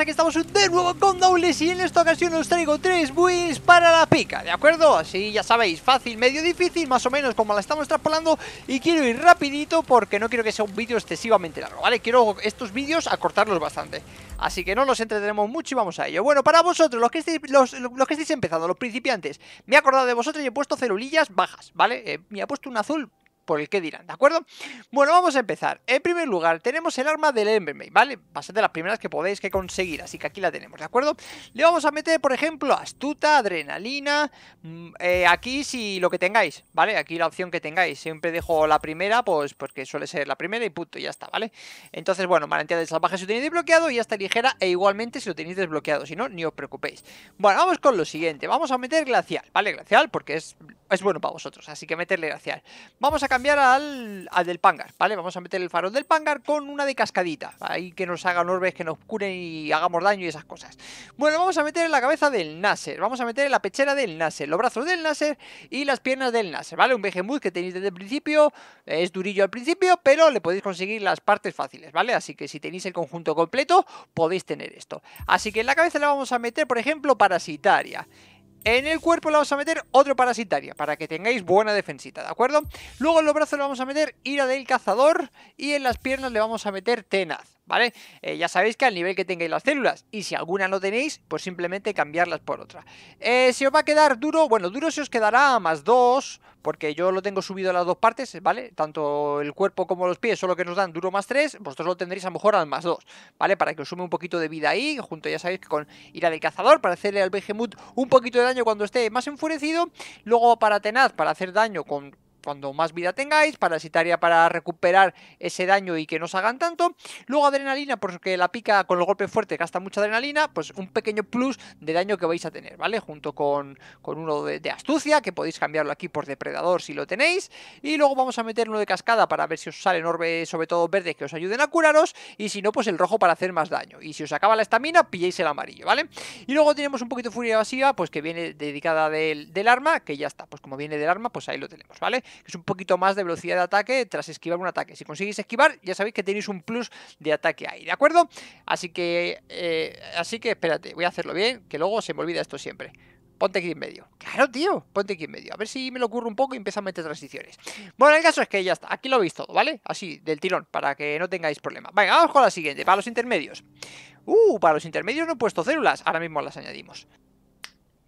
aquí estamos de nuevo con dobles y en esta ocasión os traigo tres builds para la pica, ¿de acuerdo? Así ya sabéis, fácil, medio difícil, más o menos como la estamos traspolando y quiero ir rapidito porque no quiero que sea un vídeo excesivamente largo, ¿vale? Quiero estos vídeos acortarlos bastante, así que no los entretenemos mucho y vamos a ello. Bueno, para vosotros, los que estéis, que empezando, los principiantes, me he acordado de vosotros y he puesto celulillas bajas, ¿vale? Eh, me he puesto un azul por el que dirán, ¿de acuerdo? Bueno, vamos a empezar. En primer lugar, tenemos el arma del Embermay, ¿vale? Va a ser de las primeras que podéis que conseguir, así que aquí la tenemos, ¿de acuerdo? Le vamos a meter, por ejemplo, astuta, adrenalina, mm, eh, aquí si lo que tengáis, ¿vale? Aquí la opción que tengáis, siempre dejo la primera, pues porque suele ser la primera y punto, ya está, ¿vale? Entonces, bueno, malentía de salvaje si lo tenéis desbloqueado y hasta ligera, e igualmente si lo tenéis desbloqueado, si no, ni os preocupéis. Bueno, vamos con lo siguiente, vamos a meter glacial, ¿vale? Glacial porque es, es bueno para vosotros, así que meterle glacial. Vamos a cambiar al, del Pangar, ¿vale? Vamos a meter el farol del Pangar con una de cascadita. Ahí que nos hagan orbes, que nos curen y hagamos daño y esas cosas. Bueno, vamos a meter en la cabeza del Naser, Vamos a meter en la pechera del Naser, los brazos del Nasser y las piernas del Naser, ¿vale? Un Behemoth que tenéis desde el principio. Es durillo al principio, pero le podéis conseguir las partes fáciles, ¿vale? Así que si tenéis el conjunto completo, podéis tener esto. Así que en la cabeza la vamos a meter, por ejemplo, Parasitaria. En el cuerpo le vamos a meter otro parasitaria, para que tengáis buena defensita, ¿de acuerdo? Luego en los brazos le vamos a meter ira del cazador y en las piernas le vamos a meter tenaz. ¿vale? Eh, ya sabéis que al nivel que tengáis las células, y si alguna no tenéis, pues simplemente cambiarlas por otra. Eh, si os va a quedar duro? Bueno, duro se os quedará más 2, porque yo lo tengo subido a las dos partes, ¿vale? Tanto el cuerpo como los pies, solo que nos dan duro más 3, vosotros lo tendréis a lo mejor al más 2, ¿vale? Para que os sume un poquito de vida ahí, junto ya sabéis que con ira de cazador, para hacerle al Behemoth un poquito de daño cuando esté más enfurecido, luego para Tenaz, para hacer daño con cuando más vida tengáis, parasitaria para recuperar ese daño y que no salgan hagan tanto. Luego adrenalina, porque la pica con el golpe fuerte gasta mucha adrenalina, pues un pequeño plus de daño que vais a tener, ¿vale? Junto con, uno de, astucia, que podéis cambiarlo aquí por depredador si lo tenéis. Y luego vamos a meter uno de cascada para ver si os salen orbes, sobre todo verdes, que os ayuden a curaros. Y si no, pues el rojo para hacer más daño. Y si os acaba la estamina, pilléis el amarillo, ¿vale? Y luego tenemos un poquito de furia evasiva, pues que viene dedicada del arma, que ya está. Pues como viene del arma, pues ahí lo tenemos, ¿vale? que es un poquito más de velocidad de ataque tras esquivar un ataque. Si conseguís esquivar, ya sabéis que tenéis un plus de ataque ahí, ¿de acuerdo? Así que, eh, así que espérate, voy a hacerlo bien, que luego se me olvida esto siempre. Ponte aquí en medio. Claro, tío. Ponte aquí en medio. A ver si me lo ocurre un poco y empieza a meter transiciones. Bueno, el caso es que ya está. Aquí lo veis todo, ¿vale? Así, del tirón, para que no tengáis problema. Venga, vamos con la siguiente. Para los intermedios. Uh, para los intermedios no he puesto células. Ahora mismo las añadimos.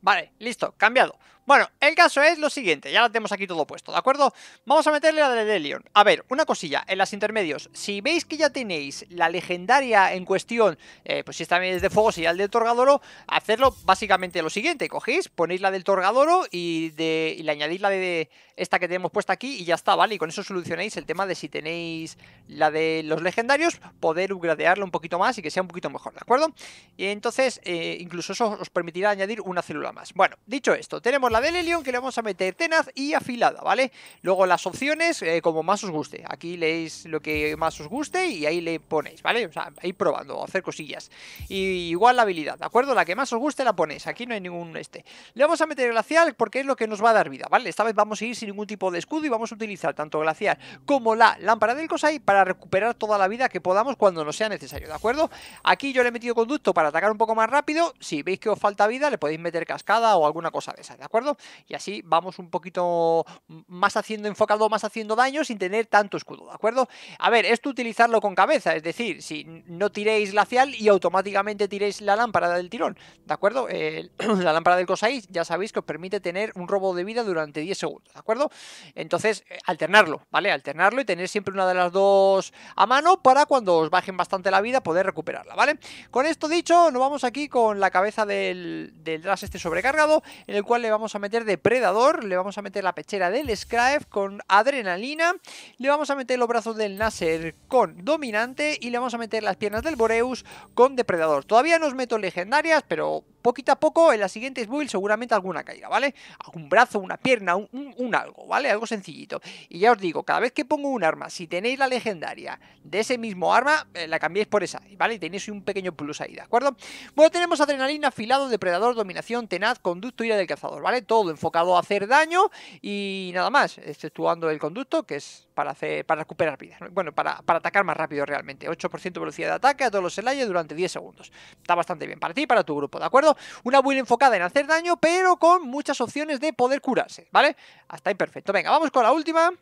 Vale, listo, cambiado. Bueno, el caso es lo siguiente, ya lo tenemos aquí todo puesto, ¿de acuerdo? Vamos a meterle la de Delion. A ver, una cosilla, en las intermedios, si veis que ya tenéis la legendaria en cuestión, eh, pues si esta es de fuego, si el del Torgadoro, hacerlo básicamente lo siguiente, cogéis, ponéis la del Torgadoro y, de, y le añadís la de, esta que tenemos puesta aquí y ya está, ¿vale? Y con eso solucionáis el tema de si tenéis la de los legendarios, poder upgradearlo un poquito más y que sea un poquito mejor, ¿de acuerdo? Y entonces, eh, incluso eso os permitirá añadir una célula más. Bueno, dicho esto, tenemos la de Lelion que le vamos a meter tenaz y afilada, ¿vale? Luego las opciones eh, como más os guste. Aquí leéis lo que más os guste y ahí le ponéis, ¿vale? O sea, ahí probando, hacer cosillas. igual la habilidad, ¿de acuerdo? La que más os guste la ponéis. Aquí no hay ningún este. Le vamos a meter glacial porque es lo que nos va a dar vida, ¿vale? Esta vez vamos a ir sin ningún tipo de escudo y vamos a utilizar tanto glacial como la lámpara del Cosai para recuperar toda la vida que podamos cuando nos sea necesario, ¿de acuerdo? Aquí yo le he metido conducto para atacar un poco más rápido. Si veis que os falta vida, le podéis meter cascada o alguna cosa de esa, ¿de acuerdo? Y así vamos un poquito más haciendo enfocado, más haciendo daño sin tener tanto escudo, ¿de acuerdo? A ver, esto utilizarlo con cabeza, es decir, si no tiréis glacial y automáticamente tiréis la lámpara del tirón, ¿de acuerdo? la lámpara del cosáis, ya sabéis que os permite tener un robo de vida durante 10 segundos, ¿de acuerdo? Entonces, eh, alternarlo, ¿vale? Alternarlo y tener siempre una de las dos a mano para cuando os bajen bastante la vida poder recuperarla, ¿vale? Con esto dicho, nos vamos aquí con la cabeza del, del este sobrecargado, en el cual le vamos a a meter depredador, le vamos a meter la pechera del Scribe con adrenalina, le vamos a meter los brazos del Nasser con dominante y le vamos a meter las piernas del Boreus con depredador. Todavía no os meto legendarias, pero poquito a poco en las siguientes builds seguramente alguna caída, ¿vale? Algún brazo, una pierna, un, algo, ¿vale? Algo sencillito. Y ya os digo, cada vez que pongo un arma, si tenéis la legendaria de ese mismo arma, eh, la cambiéis por esa, ¿vale? Y tenéis un pequeño plus ahí, ¿de acuerdo? Bueno, tenemos adrenalina, afilado, depredador, dominación, tenaz, conducto, ira del cazador, ¿vale? Todo enfocado a hacer daño y nada más, exceptuando el conducto, que es para, hacer, para recuperar vida, bueno, para, para, atacar más rápido realmente. 8% velocidad de ataque a todos los Slayers durante 10 segundos. Está bastante bien para ti y para tu grupo, ¿de acuerdo? una build enfocada en hacer daño, pero con muchas opciones de poder curarse, ¿vale? Hasta ahí perfecto. Venga, vamos con la última.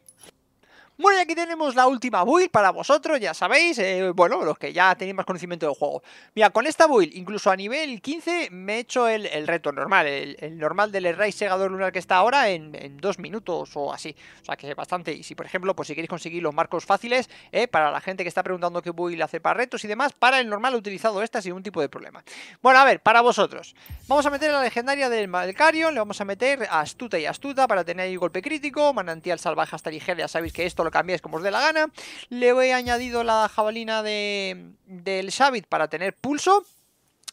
Bueno, y aquí tenemos la última build para vosotros, ya sabéis, eh, bueno, los que ya tenéis más conocimiento del juego. Mira, con esta build, incluso a nivel 15, me he hecho el, reto normal, el, normal del ray Segador Lunar que está ahora en, dos minutos o así. O sea, que es bastante. Y si, por ejemplo, pues si queréis conseguir los marcos fáciles, eh, para la gente que está preguntando qué build hace para retos y demás, para el normal he utilizado esta sin ningún tipo de problema. Bueno, a ver, para vosotros. Vamos a meter la legendaria del Malcarion, le vamos a meter Astuta y Astuta para tener el golpe crítico, Manantial Salvaje hasta ligera, ya sabéis que esto lo cambiáis como os dé la gana. Le he añadido la jabalina de, del Shabit para tener pulso.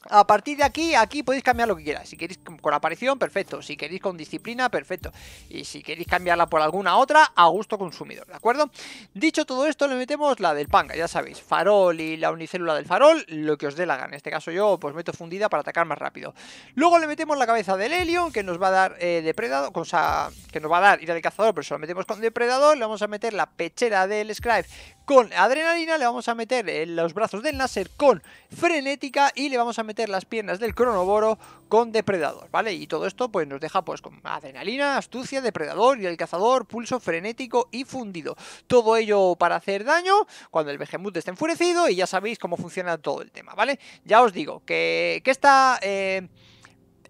A partir de aquí, aquí podéis cambiar lo que quieras. Si queréis con aparición, perfecto. Si queréis con disciplina, perfecto. Y si queréis cambiarla por alguna otra, a gusto consumidor, ¿de acuerdo? Dicho todo esto, le metemos la del panga, ya sabéis. Farol y la unicélula del farol, lo que os dé la gana. En este caso yo, pues meto fundida para atacar más rápido. Luego le metemos la cabeza del helio, que nos va a dar eh, depredador, cosa que nos va a dar ir al cazador, pero se lo metemos con depredador. Le vamos a meter la pechera del scribe con adrenalina, le vamos a meter eh, los brazos del láser con frenética y le vamos a meter las piernas del cronoboro con depredador, ¿vale? Y todo esto pues nos deja pues con adrenalina, astucia, depredador y el cazador, pulso frenético y fundido. Todo ello para hacer daño cuando el Behemoth esté enfurecido y ya sabéis cómo funciona todo el tema, ¿vale? Ya os digo que, que esta... Eh,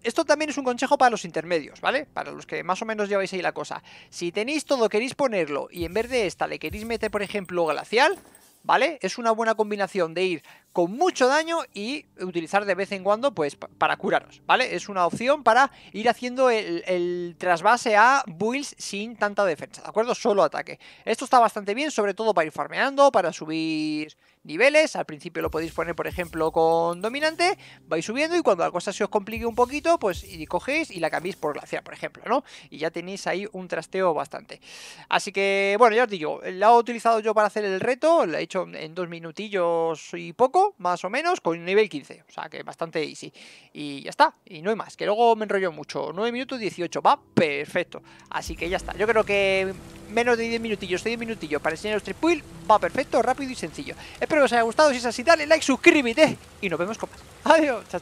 esto también es un consejo para los intermedios, ¿vale? Para los que más o menos lleváis ahí la cosa. Si tenéis todo, queréis ponerlo y en vez de esta le queréis meter, por ejemplo, glacial, ¿vale? Es una buena combinación de ir con mucho daño y utilizar de vez en cuando pues para curaros, ¿vale? Es una opción para ir haciendo el, trasvase a builds sin tanta defensa, ¿de acuerdo? Solo ataque. Esto está bastante bien, sobre todo para ir farmeando, para subir niveles. Al principio lo podéis poner, por ejemplo, con dominante, vais subiendo y cuando la cosa se os complique un poquito, pues y cogéis y la cambiáis por glaciar, por ejemplo, ¿no? Y ya tenéis ahí un trasteo bastante. Así que, bueno, ya os digo, la he utilizado yo para hacer el reto, la he hecho en dos minutillos y poco, más o menos, con nivel 15. O sea, que bastante easy. Y ya está. Y no hay más, que luego me enrollo mucho. 9 minutos 18, va perfecto. Así que ya está. Yo creo que menos de 10 minutillos, 10 minutillos para enseñaros Tripuil va perfecto, rápido y sencillo. Espero que os haya gustado. Si es así, dale like, suscríbete y nos vemos con más. Adiós, chao.